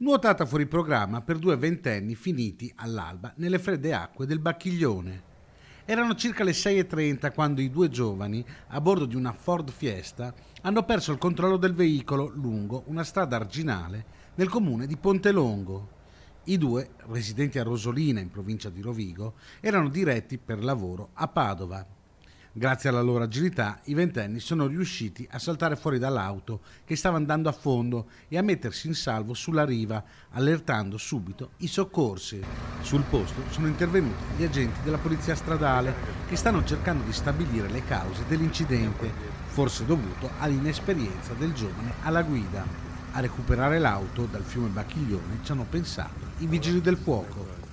nuotata fuori programma per due ventenni finiti all'alba nelle fredde acque del Bacchiglione. Erano circa le 6.30 quando i due giovani, a bordo di una Ford Fiesta, hanno perso il controllo del veicolo lungo una strada arginale nel comune di Pontelongo. I due, residenti a Rosolina in provincia di Rovigo, erano diretti per lavoro a Padova. Grazie alla loro agilità, i ventenni sono riusciti a saltare fuori dall'auto che stava andando a fondo e a mettersi in salvo sulla riva, allertando subito i soccorsi. Sul posto sono intervenuti gli agenti della polizia stradale che stanno cercando di stabilire le cause dell'incidente, forse dovuto all'inesperienza del giovane alla guida. A recuperare l'auto dal fiume Bacchiglione ci hanno pensato i vigili del fuoco.